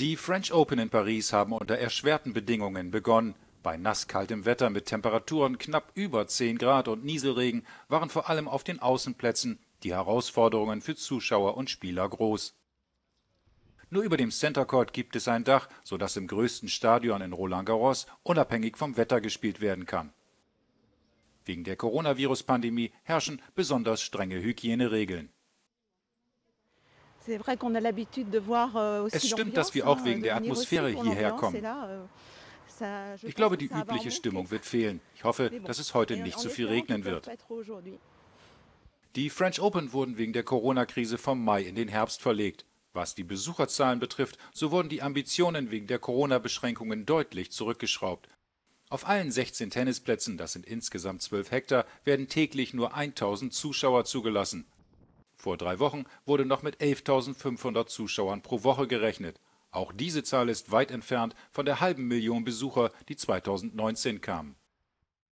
Die French Open in Paris haben unter erschwerten Bedingungen begonnen. Bei nasskaltem Wetter mit Temperaturen knapp über 10 Grad und Nieselregen waren vor allem auf den Außenplätzen die Herausforderungen für Zuschauer und Spieler groß. Nur über dem Center Court gibt es ein Dach, sodass im größten Stadion in Roland Garros unabhängig vom Wetter gespielt werden kann. Wegen der Coronavirus-Pandemie herrschen besonders strenge Hygieneregeln. Euh, es stimmt, dass wir auch wegen der Atmosphäre hierher kommen. Euh, ich glaube, die übliche Stimmung wird fehlen. Ich hoffe, dass es heute nicht zu so viel regnen wird. Die French Open wurden wegen der Corona-Krise vom Mai in den Herbst verlegt. Was die Besucherzahlen betrifft, so wurden die Ambitionen wegen der Corona-Beschränkungen deutlich zurückgeschraubt. Auf allen 16 Tennisplätzen, das sind insgesamt 12 Hektar, werden täglich nur 1000 Zuschauer zugelassen, vor drei Wochen wurde noch mit 11.500 Zuschauern pro Woche gerechnet. Auch diese Zahl ist weit entfernt von der halben Million Besucher, die 2019 kamen